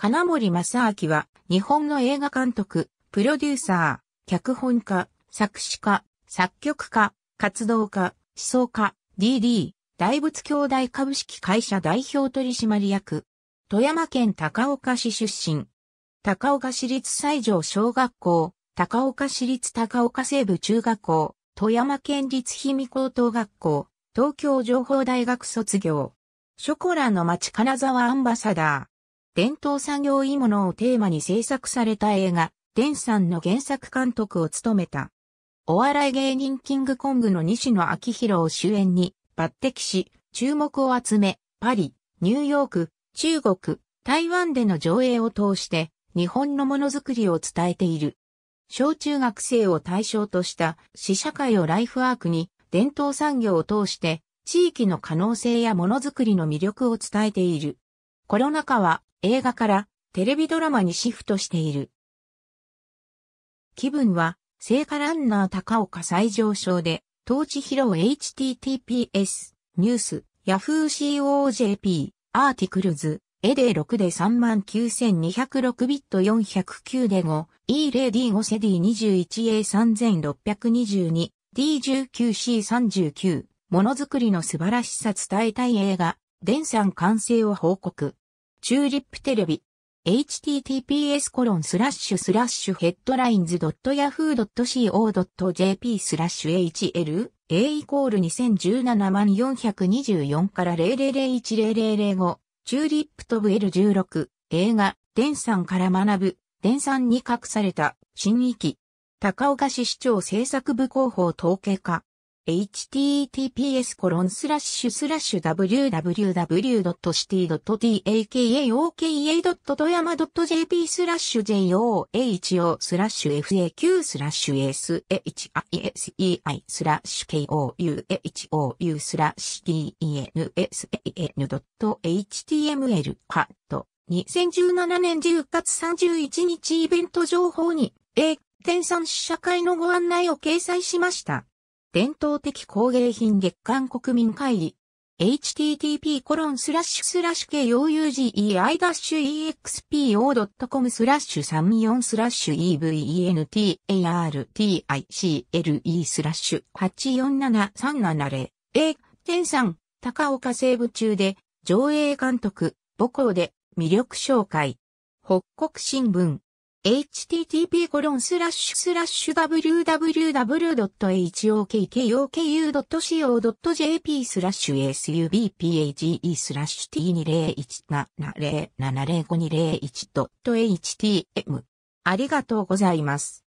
金森正明は、日本の映画監督、プロデューサー、脚本家、作詞家、作曲家、活動家、思想家、DD、大仏兄弟株式会社代表取締役、富山県高岡市出身、高岡市立西条小学校、高岡市立高岡西部中学校、富山県立氷見高等学校、東京情報大学卒業、ショコラの町金沢アンバサダー、伝統作業ものをテーマに制作された映画、デンさんの原作監督を務めた。お笑い芸人キングコングの西野昭弘を主演に抜擢し、注目を集め、パリ、ニューヨーク、中国、台湾での上映を通して、日本のものづくりを伝えている。小中学生を対象とした死写会をライフワークに伝統産業を通して地域の可能性やものづくりの魅力を伝えている。コロナ禍は映画からテレビドラマにシフトしている。気分は、聖火ランナー高岡最上昇で、ーチ披露 https、ニュース、yahoo!cojp、アーティクルズ、エデ6で39206ビット409で 5E0D5 セディ 21A3622、D19C39、ものづくりの素晴らしさ伝えたい映画、電ん完成を報告。チューリップテレビ。https コロンスラッシュスラッシュヘッドラインズ .yahoo.co.jp スラッシュ hl a イコール2017万424から0001005チューリップ飛ぶ L16 映画電んから学ぶ電んに隠された新域高岡市市長政策部広報統計課 https スラッシュスラッシュ w w w c i t y a k a o k a t o y a m a j p スラッシュ joho スラッシュ faq スラッシュ s h i s e i スラッシュ kouhou スラッシュ e n s a n h t m l カット2017年10月31日イベント情報にえ、点3試写会のご案内を掲載しました。伝統的工芸品月間国民会議。http コロンスラッシュスラッシュ kougei-expo.com スラッシュ34スラッシュ eventarticle スラッシュ847370 A 点3高岡西部中で上映監督母校で魅力紹介北国新聞 h t t p w w w h o k k o k u c o j p スラッシュ subpage スラッシュ t201707052001.htm ありがとうございます。